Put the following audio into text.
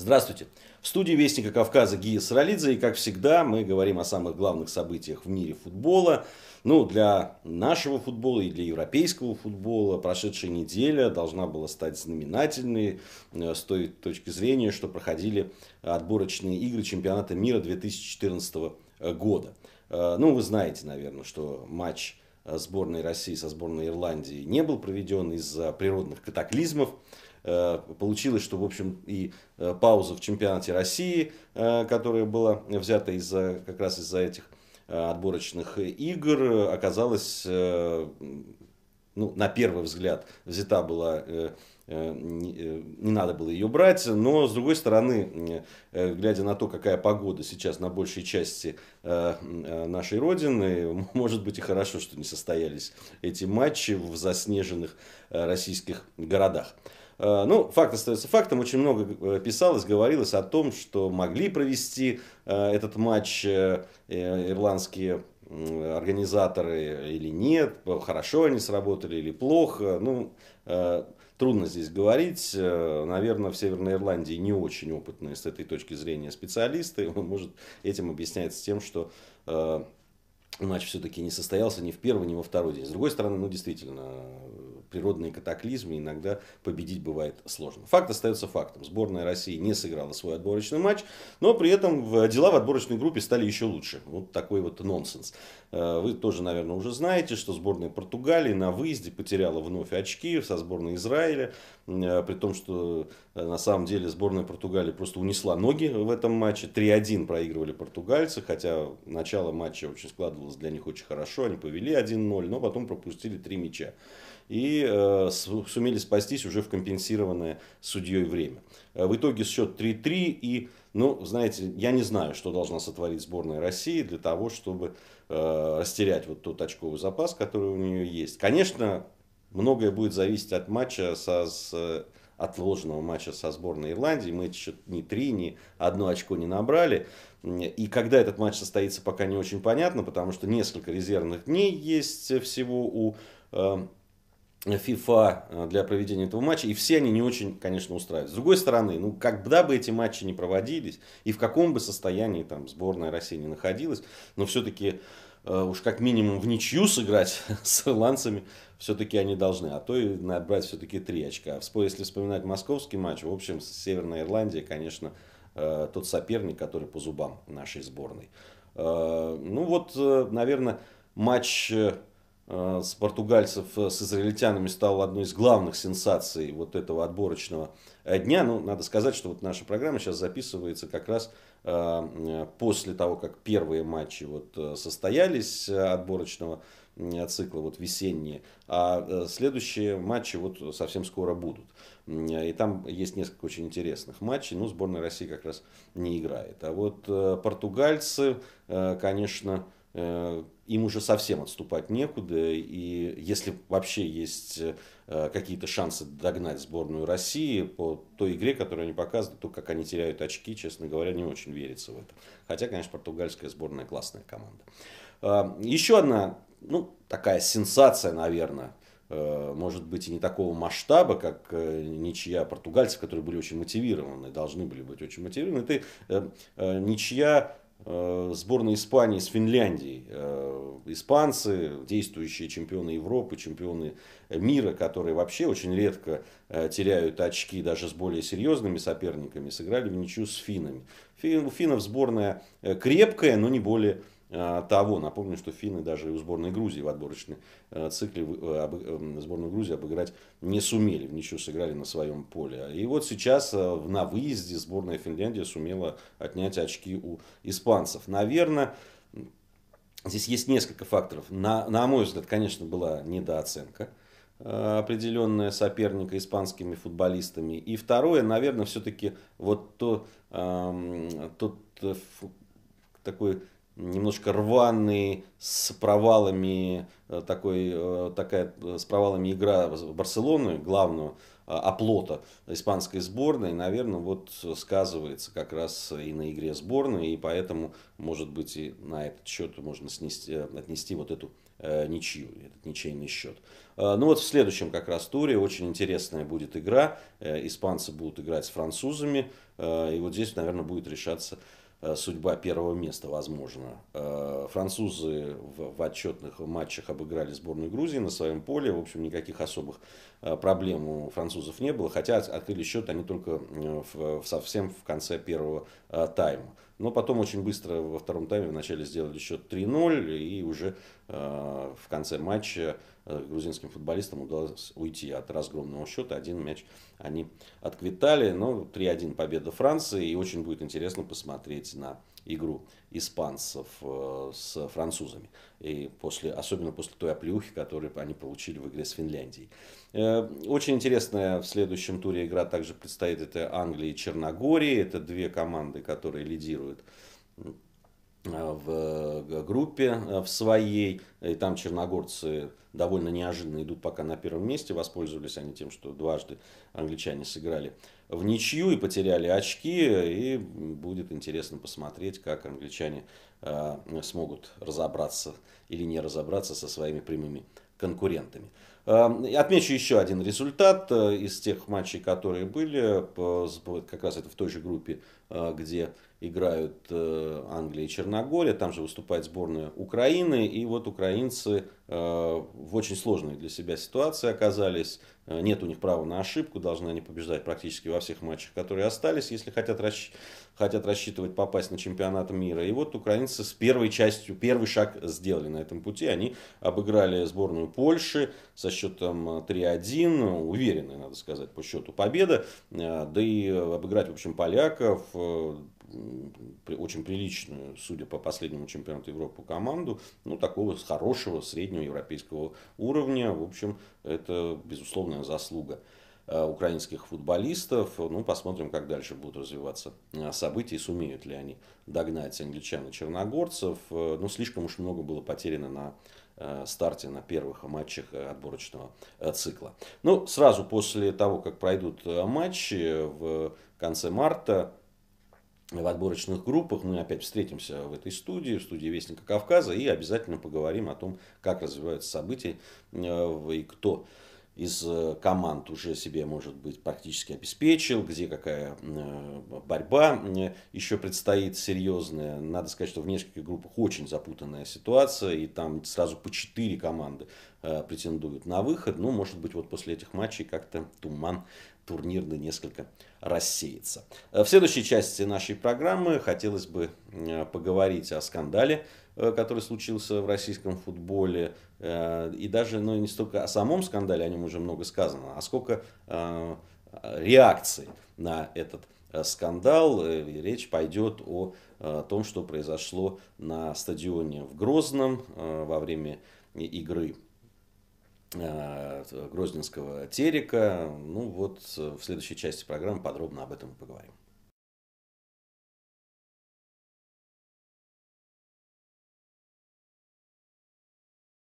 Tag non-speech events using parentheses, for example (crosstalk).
Здравствуйте. В студии Вестника Кавказа Гия Саралидзе. И как всегда мы говорим о самых главных событиях в мире футбола. Ну, для нашего футбола и для европейского футбола прошедшая неделя должна была стать знаменательной э, с той точки зрения, что проходили отборочные игры чемпионата мира 2014 года. Э, ну, вы знаете, наверное, что матч сборной России со сборной Ирландии не был проведен из-за природных катаклизмов. Э, получилось, что, в общем, и э, пауза в чемпионате России, э, которая была взята из-за, как раз из-за этих отборочных игр, оказалась, ну, на первый взгляд, взята была не надо было ее брать, но с другой стороны, глядя на то, какая погода сейчас на большей части нашей Родины, (laughs) может быть и хорошо, что не состоялись эти матчи в заснеженных российских городах. Э, ну, факт остается фактом. Очень много э, писалось, говорилось о том, что могли провести э, этот матч ирландские организаторы или нет, хорошо они сработали или плохо. Ну, трудно здесь говорить. Наверное, в Северной Ирландии не очень опытные с этой точки зрения специалисты. (laughs) Может, этим объясняется тем, что матч все-таки не состоялся ни в первый, ни во второй день. С другой стороны, ну действительно, природные катаклизмы иногда победить бывает сложно. Факт остается фактом. Сборная России не сыграла свой отборочный матч, но при этом дела в отборочной группе стали еще лучше. Вот такой вот нонсенс. Э, вы тоже, наверное, уже знаете, что сборная Португалии на выезде потеряла вновь очки со сборной Израиля. Э, при том, что э, на самом деле сборная Португалии просто унесла ноги в этом матче. 3-1 проигрывали португальцы, хотя начало матча очень складывалось для них очень хорошо. Они повели 1-0, но потом пропустили 3 мяча. И э, сумели спастись уже в компенсированное судьей время. Э, в итоге счет 3-3 и... Ну, знаете, я не знаю, что должна сотворить сборная России для того, чтобы э, растерять вот тот очковый запас, который у нее есть. Конечно, многое будет зависеть от матча со, с э, отложенного матча со сборной Ирландии. Мы ни три, ни одно очко не набрали. И когда этот матч состоится, пока не очень понятно, потому что несколько резервных дней есть всего у ФИФА э, э, для проведения этого матча, и все они не очень, конечно, устраивают. С другой стороны, ну, когда бы эти матчи не проводились, и в каком бы состоянии там сборная России не находилась, но все-таки Э, уж как минимум в ничью сыграть (laughs) с ирландцами все-таки они должны, а то и набрать все-таки три очка. Если вспоминать московский матч, в общем, Северная Ирландия, конечно, э, тот соперник, который по зубам нашей сборной. Э, ну вот, наверное, матч с португальцев с израильтянами стал одной из главных сенсаций вот этого отборочного дня. Ну, надо сказать, что вот наша программа сейчас записывается как раз Э, после того, как первые матчи вот э, состоялись э, отборочного цикла, вот весенние, а следующие матчи вот совсем скоро будут. И там есть несколько очень интересных матчей, но ну, сборная России как раз не играет. А вот португальцы, конечно, Э, им уже совсем отступать некуда. И если вообще есть э, какие-то шансы догнать сборную России по той игре, которую они показывают, то как они теряют очки, честно говоря, не очень верится в это. Хотя, конечно, португальская сборная классная команда. А, еще одна, ну, такая сенсация, наверное, э, может быть, и не такого масштаба, как ничья португальцев, которые были очень мотивированы, должны были быть очень мотивированы. Это ничья Э, сборная Испании с Финляндией. Э, испанцы, действующие чемпионы Европы, чемпионы мира, которые вообще очень редко э, теряют очки даже с более серьезными соперниками, сыграли в ничью с финнами. У финнов сборная крепкая, но не более Э, того. Напомню, что финны даже и у сборной Грузии в отборочной э, цикле э, сборную Грузии обыграть не сумели, в ничью сыграли на своем поле. И вот сейчас на выезде сборная Финляндии сумела отнять очки у испанцев. Наверное, здесь есть несколько факторов. На, на мой взгляд, конечно, была недооценка определенная соперника испанскими футболистами. И второе, наверное, все-таки вот то, э, тот такой немножко рваный, с провалами э, такой, э, такая, э, с провалами игра Барселоны, главного оплота испанской сборной, наверное, вот сказывается как раз и на игре сборной, и поэтому, может быть, и на этот счет можно снести, отнести вот эту ничью, этот ничейный счет. Ну вот в следующем как раз туре очень интересная будет игра. Испанцы будут играть с французами. И вот здесь, наверное, будет решаться Э, судьба первого места возможно. Э, французы в отчетных матчах обыграли сборную Грузии на своем поле. В общем, никаких особых э, проблем у французов не было. Хотя открыли счет они только в, совсем в конце первого тайма. Но потом очень быстро во втором тайме вначале сделали счет 3-0, и уже э, в конце матча э, грузинским футболистам удалось уйти от разгромного счета. Один мяч они отквитали, но ну, 3-1 победа Франции, и очень будет интересно посмотреть на игру испанцев э, с французами. И после, особенно после той оплеухи, которую они получили в игре с Финляндией. Э, очень интересная в следующем туре игра также предстоит. Это Англия и Черногория. Это две команды, которые лидируют Э, в э, группе э, в своей, и там черногорцы довольно неожиданно идут пока на первом месте, воспользовались они тем, что дважды англичане сыграли в ничью и потеряли очки, и будет интересно посмотреть, как англичане смогут разобраться или не разобраться со своими прямыми конкурентами. Эм, отмечу еще один результат э, из тех матчей, которые были, как раз это в той же группе, э, где играют э, Англия и Черногория, там же выступает сборная Украины, и вот украинцы в очень сложной для себя ситуации оказались, нет у них права на ошибку, должны они побеждать практически во всех матчах, которые остались, если хотят, расщ... хотят рассчитывать попасть на чемпионат мира, и вот украинцы с первой частью, первый шаг сделали на этом пути, они обыграли сборную Польши, со счетом 3-1, э, уверенная, надо сказать, по счету победа, э, да и обыграть, в общем, поляков, э, очень приличную, судя по последнему чемпионату Европы, команду, ну, такого хорошего, среднего европейского уровня, в общем, это безусловная заслуга. Э, украинских футболистов. Ну, посмотрим, как дальше будут развиваться э, события и сумеют ли они догнать англичан и черногорцев. Э, ну, слишком уж много было потеряно на старте на первых матчах отборочного цикла. Ну, сразу после того, как пройдут матчи в конце марта, в отборочных группах. Мы опять встретимся в этой студии, в студии Вестника Кавказа, и обязательно поговорим о том, как развиваются события и кто из э, команд уже себе, может быть, практически обеспечил, где какая э, борьба э, еще предстоит серьезная. Надо сказать, что в нескольких группах очень запутанная ситуация, и там сразу по четыре команды претендуют на выход. Ну, может быть, вот после этих матчей как-то туман турнирный несколько рассеется. В следующей части нашей программы хотелось бы поговорить о скандале, Э, который случился в российском футболе, э, и даже ну, не столько о самом скандале, о нем уже много сказано, а сколько э, реакций на этот скандал. И речь пойдет о, том, что произошло на стадионе в Грозном во время игры Грозненского Терека. Ну вот в следующей части программы подробно об этом поговорим.